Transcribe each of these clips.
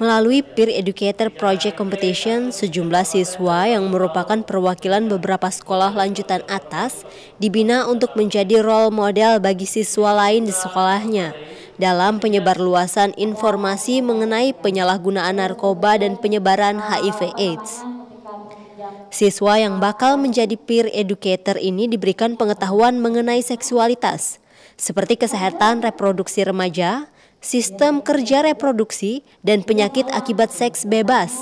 Melalui Peer Educator Project Competition, sejumlah siswa yang merupakan perwakilan beberapa sekolah lanjutan atas dibina untuk menjadi role model bagi siswa lain di sekolahnya dalam penyebarluasan informasi mengenai penyalahgunaan narkoba dan penyebaran HIV/AIDS. Siswa yang bakal menjadi peer educator ini diberikan pengetahuan mengenai seksualitas, seperti kesehatan reproduksi remaja, sistem kerja reproduksi, dan penyakit akibat seks bebas.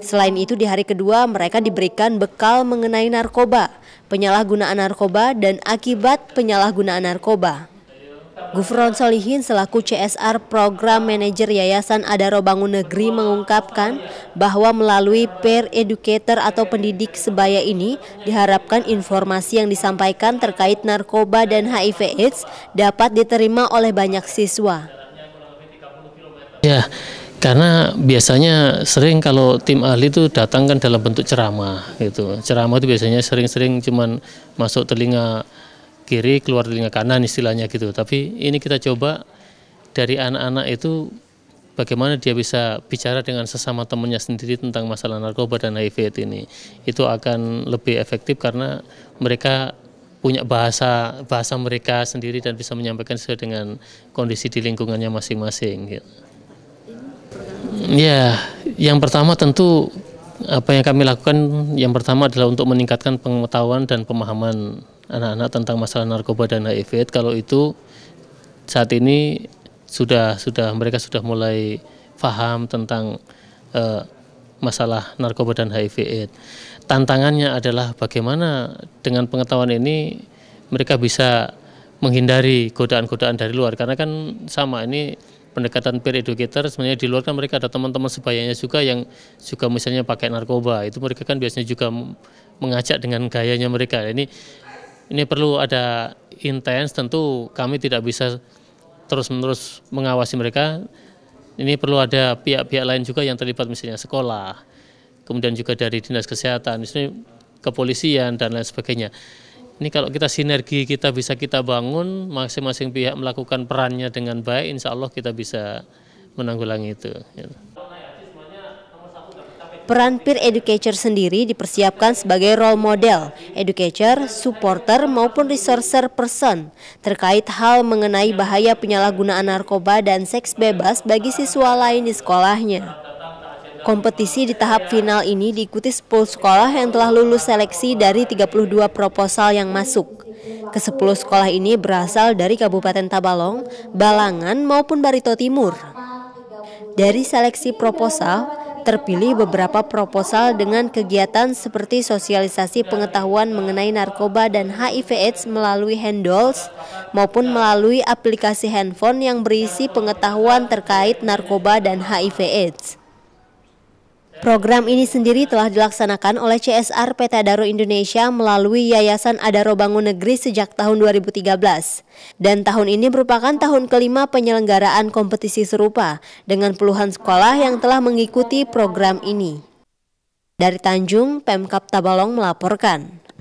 Selain itu di hari kedua mereka diberikan bekal mengenai narkoba, penyalahgunaan narkoba, dan akibat penyalahgunaan narkoba. Gufron Solihin selaku CSR Program Manager Yayasan Adaro Bangun Negeri mengungkapkan bahwa melalui peer educator atau pendidik sebaya ini diharapkan informasi yang disampaikan terkait narkoba dan HIV AIDS dapat diterima oleh banyak siswa. Iya, karena biasanya sering kalau tim ahli itu datang kan dalam bentuk ceramah gitu. Ceramah itu biasanya sering-sering cuman masuk telinga kiri keluar telinga kanan istilahnya gitu. Tapi ini kita coba dari anak-anak itu bagaimana dia bisa bicara dengan sesama temannya sendiri tentang masalah narkoba dan HIV ini. Itu akan lebih efektif karena mereka punya bahasa bahasa mereka sendiri dan bisa menyampaikan sesuai dengan kondisi di lingkungannya masing-masing gitu. Ya, yang pertama tentu apa yang kami lakukan yang pertama adalah untuk meningkatkan pengetahuan dan pemahaman anak-anak tentang masalah narkoba dan HIV. Kalau itu saat ini sudah sudah mereka sudah mulai paham tentang uh, masalah narkoba dan HIV/AIDS. Tantangannya adalah bagaimana dengan pengetahuan ini mereka bisa menghindari godaan-godaan dari luar karena kan sama ini pendekatan peer educator sebenarnya di luar kan mereka ada teman-teman sebayanya juga yang juga misalnya pakai narkoba itu mereka kan biasanya juga mengajak dengan gayanya mereka ini ini perlu ada intens tentu kami tidak bisa terus-menerus mengawasi mereka ini perlu ada pihak-pihak lain juga yang terlibat misalnya sekolah kemudian juga dari dinas kesehatan misalnya kepolisian dan lain sebagainya ini kalau kita sinergi kita bisa kita bangun, masing-masing pihak melakukan perannya dengan baik, insya Allah kita bisa menanggulangi itu. Ya. Peran peer educator sendiri dipersiapkan sebagai role model, educator, supporter maupun resourcer person terkait hal mengenai bahaya penyalahgunaan narkoba dan seks bebas bagi siswa lain di sekolahnya. Kompetisi di tahap final ini diikuti 10 sekolah yang telah lulus seleksi dari 32 proposal yang masuk. Ke-10 sekolah ini berasal dari Kabupaten Tabalong, Balangan maupun Barito Timur. Dari seleksi proposal, terpilih beberapa proposal dengan kegiatan seperti sosialisasi pengetahuan mengenai narkoba dan HIV AIDS melalui handles maupun melalui aplikasi handphone yang berisi pengetahuan terkait narkoba dan HIV AIDS. Program ini sendiri telah dilaksanakan oleh CSR PT Adaro Indonesia melalui Yayasan Adaro Bangun Negeri sejak tahun 2013. Dan tahun ini merupakan tahun kelima penyelenggaraan kompetisi serupa dengan puluhan sekolah yang telah mengikuti program ini. Dari Tanjung, Pemkap Tabalong melaporkan.